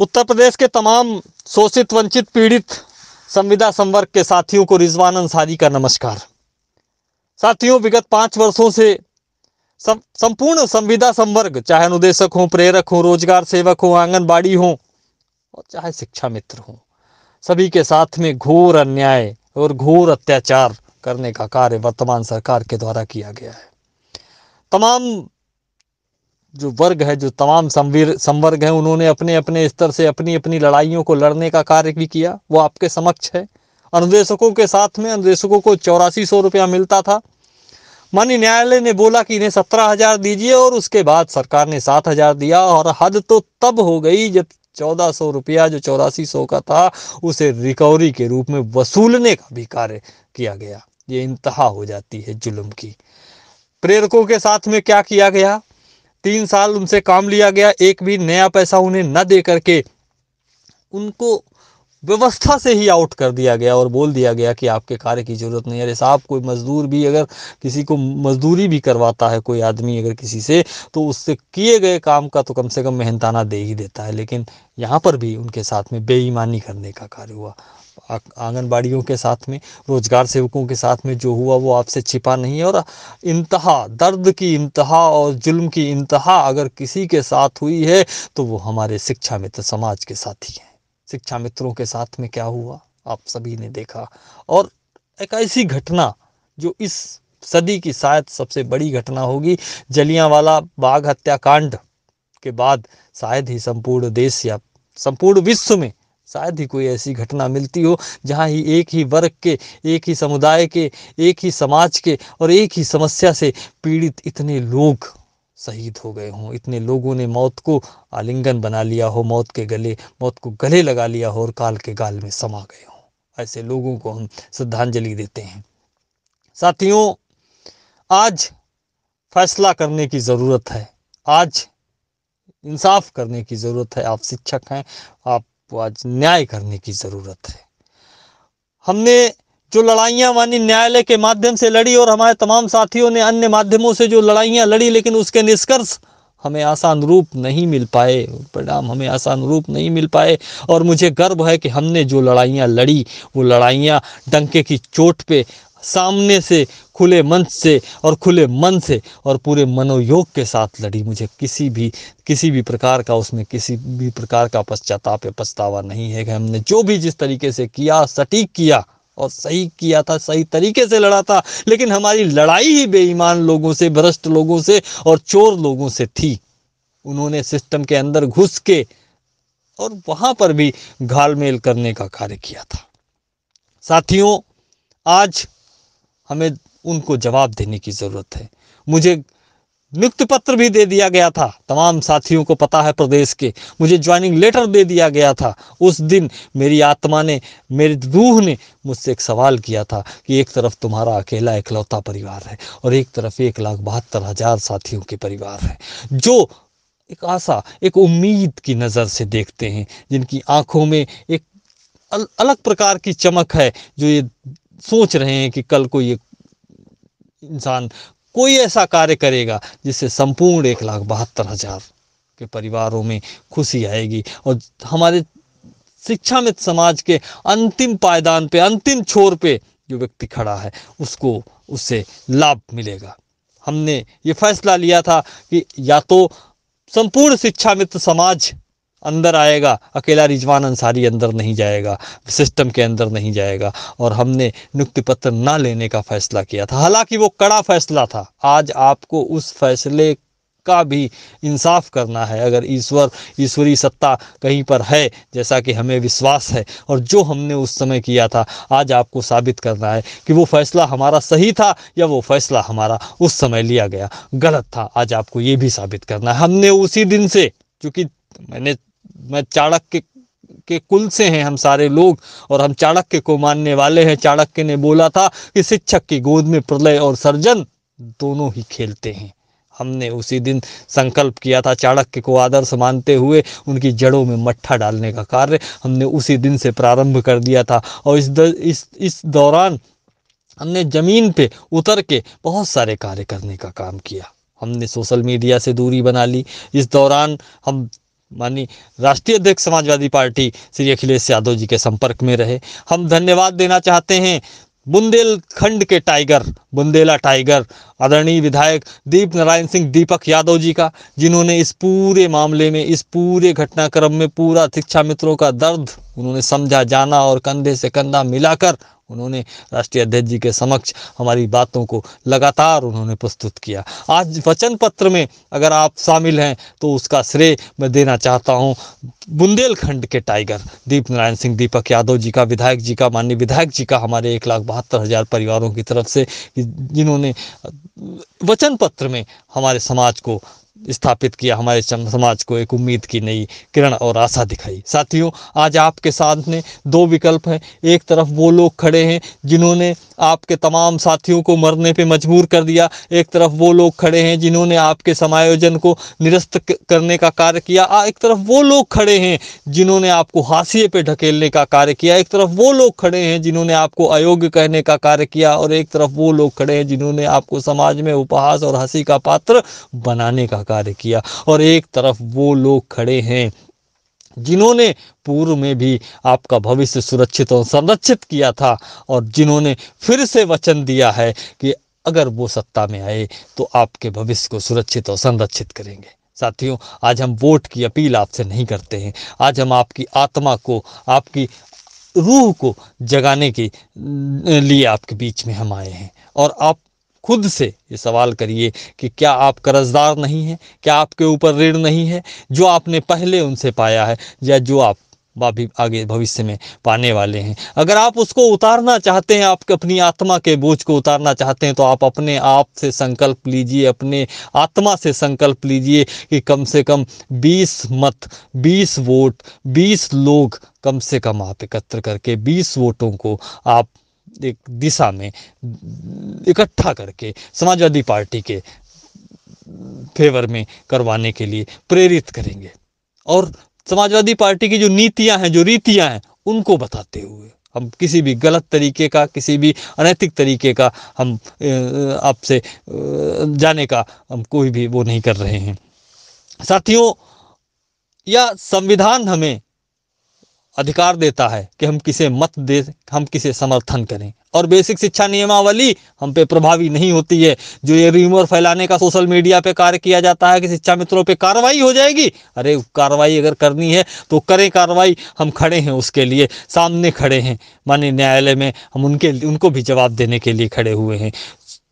उत्तर प्रदेश के तमाम शोषित वंचित पीड़ित संविदा संवर्ग के साथियों को रिजवान अंसारी का नमस्कार साथियों विगत पाँच वर्षों से सम, संपूर्ण संविदा संवर्ग चाहे अनुदेशक हों प्रेरक हों रोजगार सेवक हों आंगनबाड़ी हों और चाहे शिक्षा मित्र हों सभी के साथ में घोर अन्याय और घोर अत्याचार करने का कार्य वर्तमान सरकार के द्वारा किया गया है तमाम जो वर्ग है जो तमाम संवीर संवर्ग हैं उन्होंने अपने अपने स्तर से अपनी अपनी लड़ाइयों को लड़ने का कार्य भी किया वो आपके समक्ष है अनुदेशकों के साथ में अनुदेशकों को चौरासी सौ रुपया मिलता था मान्य न्यायालय ने बोला कि इन्हें सत्रह हजार दीजिए और उसके बाद सरकार ने सात हजार दिया और हद तो तब हो गई जब चौदह सौ रुपया जो चौरासी सौ का था उसे रिकवरी के रूप में वसूलने का भी कार्य किया गया ये इंतहा हो जाती है जुल्म की प्रेरकों के साथ में क्या किया गया तीन साल उनसे काम लिया गया एक भी नया पैसा उन्हें न दे करके उनको व्यवस्था से ही आउट कर दिया गया और बोल दिया गया कि आपके कार्य की ज़रूरत नहीं अरे साहब कोई मज़दूर भी अगर किसी को मजदूरी भी करवाता है कोई आदमी अगर किसी से तो उससे किए गए काम का तो कम से कम मेहनताना दे ही देता है लेकिन यहाँ पर भी उनके साथ में बेईमानी करने का कार्य हुआ आंगनबाड़ियों के साथ में रोज़गार सेवकों के साथ में जो हुआ वो आपसे छिपा नहीं है और इंतहा दर्द की इंतहा और जुल्म की इंतहा अगर किसी के साथ हुई है तो वो हमारे शिक्षा मित्र समाज के साथ ही हैं शिक्षा मित्रों के साथ में क्या हुआ आप सभी ने देखा और एक ऐसी घटना जो इस सदी की शायद सबसे बड़ी घटना होगी जलियावाला बाघ हत्याकांड के बाद शायद ही संपूर्ण देश या संपूर्ण विश्व में शायद ही कोई ऐसी घटना मिलती हो जहाँ ही एक ही वर्ग के एक ही समुदाय के एक ही समाज के और एक ही समस्या से पीड़ित इतने लोग शहीद हो गए हों इतने लोगों ने मौत को आलिंगन बना लिया हो मौत के गले मौत को गले लगा लिया हो और काल के गाल में समा गए हों ऐसे लोगों को हम श्रद्धांजलि देते हैं साथियों आज फैसला करने की ज़रूरत है आज इंसाफ करने की ज़रूरत है आप शिक्षक हैं आप आपको आज न्याय करने की ज़रूरत है हमने जो लड़ाइयाँ मानी न्यायालय के माध्यम से लड़ी और हमारे तमाम साथियों ने अन्य माध्यमों से जो लड़ाइयाँ लड़ी लेकिन उसके निष्कर्ष हमें आसान रूप नहीं मिल पाए परिणाम हमें आसान रूप नहीं मिल पाए और मुझे गर्व है कि हमने जो लड़ाइयाँ लड़ी वो लड़ाइयाँ डंके की चोट पे सामने से खुले मन से और खुले मन से और पूरे मनोयोग के साथ लड़ी मुझे किसी भी किसी भी प्रकार का उसमें किसी भी प्रकार का पश्चाताप या पछतावा नहीं है कि हमने जो भी जिस तरीके से किया सटीक किया और सही किया था सही तरीके से लड़ा था लेकिन हमारी लड़ाई ही बेईमान लोगों से भ्रष्ट लोगों से और चोर लोगों से थी उन्होंने सिस्टम के अंदर घुस के और वहां पर भी घालमेल करने का कार्य किया था साथियों आज हमें उनको जवाब देने की ज़रूरत है मुझे नियुक्ति पत्र भी दे दिया गया था तमाम साथियों को पता है प्रदेश के मुझे ज्वाइनिंग लेटर दे दिया गया था उस दिन मेरी आत्मा ने मेरी रूह ने मुझसे एक सवाल किया था कि एक तरफ तुम्हारा अकेला इकलौता परिवार है और एक तरफ एक लाख बहत्तर हजार साथियों के परिवार है जो एक आशा एक उम्मीद की नज़र से देखते हैं जिनकी आंखों में एक अल, अलग प्रकार की चमक है जो ये सोच रहे हैं कि कल को ये इंसान कोई ऐसा कार्य करेगा जिससे संपूर्ण एक लाख बहत्तर हजार के परिवारों में खुशी आएगी और हमारे शिक्षा में समाज के अंतिम पायदान पे अंतिम छोर पे जो व्यक्ति खड़ा है उसको उससे लाभ मिलेगा हमने ये फैसला लिया था कि या तो संपूर्ण शिक्षा मित्र समाज अंदर आएगा अकेला रिजवान अंसारी अंदर नहीं जाएगा सिस्टम के अंदर नहीं जाएगा और हमने नियुक्ति पत्र ना लेने का फैसला किया था हालांकि वो कड़ा फैसला था आज आपको उस फैसले का भी इंसाफ करना है अगर ईश्वर ईश्वरी सत्ता कहीं पर है जैसा कि हमें विश्वास है और जो हमने उस समय किया था आज आपको साबित करना है कि वो फैसला हमारा सही था या वो फैसला हमारा उस समय लिया गया गलत था आज आपको ये भी साबित करना है हमने उसी दिन से चूँकि मैंने मैं चाणक्य के कुल से हैं हम सारे लोग और हम चाणक्य को मानने वाले हैं चाणक्य ने बोला था कि शिक्षक की गोद में प्रलय और सर्जन दोनों ही खेलते हैं हमने उसी दिन संकल्प किया था चाणक्य को आदर्श मानते हुए उनकी जड़ों में मट्ठा डालने का कार्य हमने उसी दिन से प्रारंभ कर दिया था और इस द, इस इस दौरान हमने ज़मीन पे उतर के बहुत सारे कार्य करने का काम किया हमने सोशल मीडिया से दूरी बना ली इस दौरान हम माननीय राष्ट्रीय अध्यक्ष समाजवादी पार्टी श्री अखिलेश यादव जी के संपर्क में रहे हम धन्यवाद देना चाहते हैं बुंदेलखंड के टाइगर बुंदेला टाइगर आदरणीय विधायक दीप नारायण सिंह दीपक यादव जी का जिन्होंने इस पूरे मामले में इस पूरे घटनाक्रम में पूरा शिक्षा मित्रों का दर्द उन्होंने समझा जाना और कंधे से कंधा मिलाकर उन्होंने राष्ट्रीय अध्यक्ष जी के समक्ष हमारी बातों को लगातार उन्होंने प्रस्तुत किया आज वचन पत्र में अगर आप शामिल हैं तो उसका श्रेय मैं देना चाहता हूँ बुंदेलखंड के टाइगर दीप नारायण सिंह दीपक यादव जी का विधायक जी का माननीय विधायक जी का हमारे एक लाख बहत्तर हज़ार परिवारों की तरफ से जिन्होंने वचन पत्र में हमारे समाज को स्थापित किया हमारे समाज को एक उम्मीद की नई किरण और आशा दिखाई साथियों आज आपके साथ में दो विकल्प हैं एक तरफ वो लोग खड़े हैं जिन्होंने आपके तमाम साथियों को मरने पे मजबूर कर दिया एक तरफ वो लोग खड़े हैं जिन्होंने आपके समायोजन को निरस्त करने का कार्य किया आ, एक तरफ वो लोग खड़े हैं जिन्होंने आपको हाशिए पे ढकेलने का कार्य किया एक तरफ वो लोग खड़े हैं जिन्होंने आपको अयोग्य कहने का कार्य किया और एक तरफ वो लोग खड़े हैं जिन्होंने आपको समाज में उपहास और हंसी का पात्र बनाने का कार्य किया और एक तरफ वो लोग खड़े हैं जिन्होंने पूर्व में भी आपका भविष्य सुरक्षित और संरक्षित किया था और जिन्होंने फिर से वचन दिया है कि अगर वो सत्ता में आए तो आपके भविष्य को सुरक्षित और संरक्षित करेंगे साथियों आज हम वोट की अपील आपसे नहीं करते हैं आज हम आपकी आत्मा को आपकी रूह को जगाने के लिए आपके बीच में हम आए हैं और आप खुद से ये सवाल करिए कि क्या आप कर्जदार नहीं हैं क्या आपके ऊपर ऋण नहीं है जो आपने पहले उनसे पाया है या जो आप भी आगे भविष्य में पाने वाले हैं अगर आप उसको उतारना चाहते हैं आप अपनी आत्मा के बोझ को उतारना चाहते हैं तो आप अपने आप से संकल्प लीजिए अपने आत्मा से संकल्प लीजिए कि कम से कम 20 मत 20 वोट 20 लोग कम से कम आप एकत्र करके 20 वोटों को आप एक दिशा में इकट्ठा करके समाजवादी पार्टी के फेवर में करवाने के लिए प्रेरित करेंगे और समाजवादी पार्टी की जो नीतियां हैं जो रीतियां हैं उनको बताते हुए हम किसी भी गलत तरीके का किसी भी अनैतिक तरीके का हम आपसे जाने का हम कोई भी वो नहीं कर रहे हैं साथियों या संविधान हमें अधिकार देता है कि हम किसे मत दे हम किसे समर्थन करें और बेसिक शिक्षा नियमावली हम पे प्रभावी नहीं होती है जो ये रिमोर फैलाने का सोशल मीडिया पे कार्य किया जाता है कि शिक्षा मित्रों पे कार्रवाई हो जाएगी अरे कार्रवाई अगर करनी है तो करें कार्रवाई हम खड़े हैं उसके लिए सामने खड़े हैं माननीय न्यायालय में हम उनके उनको भी जवाब देने के लिए खड़े हुए हैं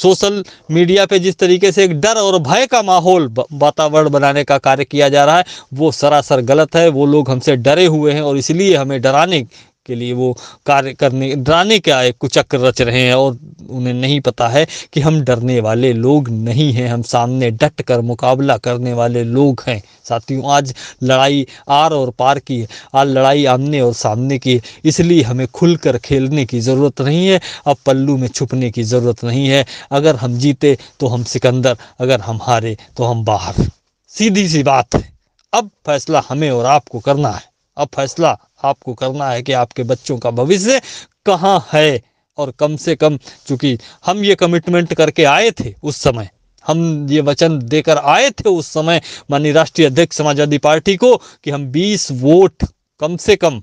सोशल मीडिया पे जिस तरीके से एक डर और भय का माहौल वातावरण बनाने का कार्य किया जा रहा है वो सरासर गलत है वो लोग हमसे डरे हुए हैं और इसलिए हमें डराने के लिए वो कार्य करने डराने के आए कुचक्र रच रहे हैं और उन्हें नहीं पता है कि हम डरने वाले लोग नहीं हैं हम सामने डट कर मुकाबला करने वाले लोग हैं साथियों आज लड़ाई आर और पार की है आज लड़ाई आमने और सामने की है इसलिए हमें खुलकर खेलने की ज़रूरत नहीं है अब पल्लू में छुपने की ज़रूरत नहीं है अगर हम जीते तो हम सिकंदर अगर हम हारे तो हम बाहर सीधी सी बात है अब फैसला हमें और आपको करना है अब फैसला आपको करना है कि आपके बच्चों का भविष्य कहाँ है और कम से कम चूंकि हम ये कमिटमेंट करके आए थे उस समय हम ये वचन देकर आए थे उस समय माननीय राष्ट्रीय अध्यक्ष समाजवादी पार्टी को कि हम 20 वोट कम से कम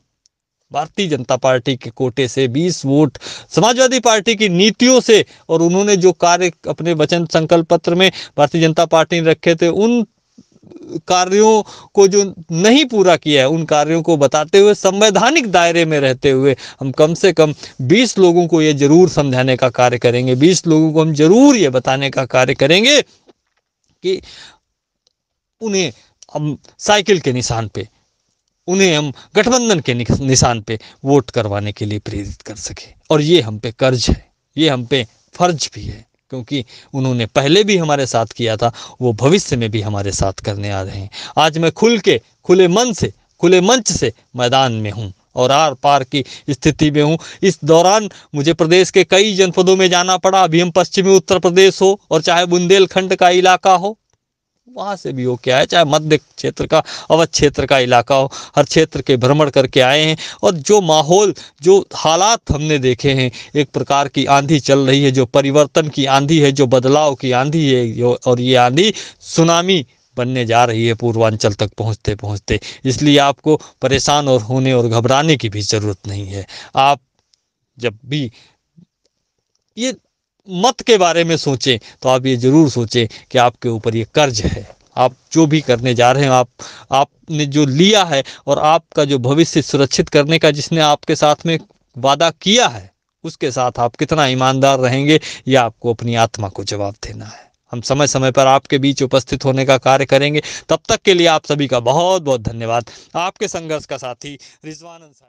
भारतीय जनता पार्टी के कोटे से 20 वोट समाजवादी पार्टी की नीतियों से और उन्होंने जो कार्य अपने वचन संकल्प पत्र में भारतीय जनता पार्टी ने रखे थे उन कार्यों को जो नहीं पूरा किया है उन कार्यों को बताते हुए संवैधानिक दायरे में रहते हुए हम कम से कम 20 लोगों को ये जरूर समझाने का कार्य करेंगे 20 लोगों को हम जरूर ये बताने का कार्य करेंगे कि उन्हें हम साइकिल के निशान पे उन्हें हम गठबंधन के निशान पे वोट करवाने के लिए प्रेरित कर सके और ये हम पे कर्ज है ये हम पे फर्ज भी है क्योंकि उन्होंने पहले भी हमारे साथ किया था वो भविष्य में भी हमारे साथ करने आ रहे हैं आज मैं खुल के खुले मन से खुले मंच से मैदान में हूँ और आर पार की स्थिति में हूँ इस दौरान मुझे प्रदेश के कई जनपदों में जाना पड़ा अभी हम पश्चिमी उत्तर प्रदेश हो और चाहे बुंदेलखंड का इलाका हो वहाँ से भी हो के आए चाहे मध्य क्षेत्र का अवध क्षेत्र का इलाका हो हर क्षेत्र के भ्रमण करके आए हैं और जो माहौल जो हालात हमने देखे हैं एक प्रकार की आंधी चल रही है जो परिवर्तन की आंधी है जो बदलाव की आंधी है और ये आंधी सुनामी बनने जा रही है पूर्वांचल तक पहुँचते पहुँचते इसलिए आपको परेशान और होने और घबराने की भी ज़रूरत नहीं है आप जब भी ये मत के बारे में सोचें तो आप ये ज़रूर सोचें कि आपके ऊपर ये कर्ज है आप जो भी करने जा रहे हैं आप आपने जो लिया है और आपका जो भविष्य सुरक्षित करने का जिसने आपके साथ में वादा किया है उसके साथ आप कितना ईमानदार रहेंगे ये आपको अपनी आत्मा को जवाब देना है हम समय समय पर आपके बीच उपस्थित होने का कार्य करेंगे तब तक के लिए आप सभी का बहुत बहुत धन्यवाद आपके संघर्ष का साथी रिजवान अंसारी